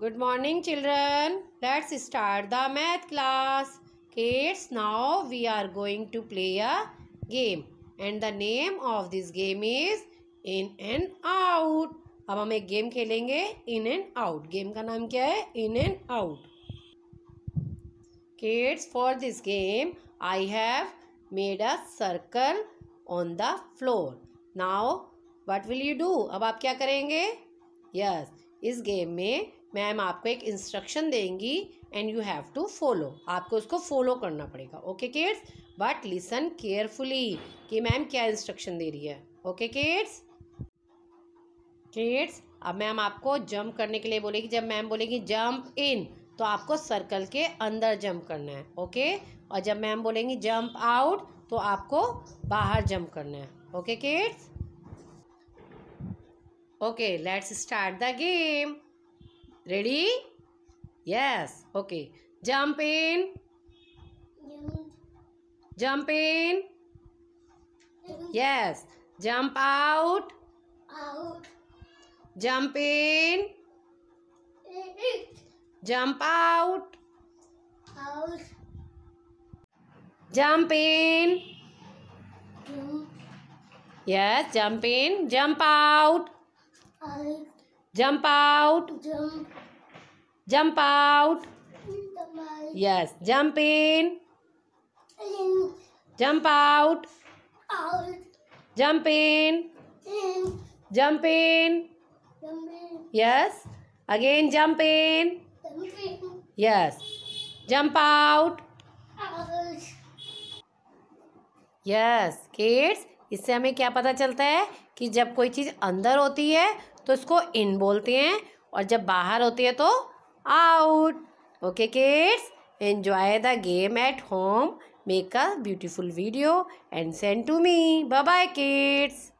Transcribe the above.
good morning children let's start the math class kids now we are going to play a game and the name of this game is in and out अब हम एक game खेलेंगे इन and out game का नाम क्या है in and out kids for this game I have made a circle on the floor now what will you do अब आप क्या करेंगे यस yes, इस गेम में मैम आपको एक इंस्ट्रक्शन देंगी and you have to follow आपको उसको फॉलो करना पड़ेगा okay kids but listen carefully कि मैम क्या इंस्ट्रक्शन दे रही है ओके किड्स किड्स अब मैम आपको जंप करने के लिए बोलेगी जब मैम बोलेगी जंप इन तो आपको सर्कल के अंदर जंप करना है ओके और जब मैम बोलेंगी जंप आउट तो आपको बाहर जंप करना है okay kids okay let's start the game ready yes okay jump in jump in yes jump out out jump in jump out out jump in yes jump in jump out out jump out jump jump out yes jump in jump out jump in jump in yes again jump in yes jump out yes yes, kids इससे हमें क्या पता चलता है कि जब कोई चीज़ अंदर होती है तो इसको इन बोलते हैं और जब बाहर होती है तो out okay kids enjoy the game at home make a beautiful video and send to me bye bye kids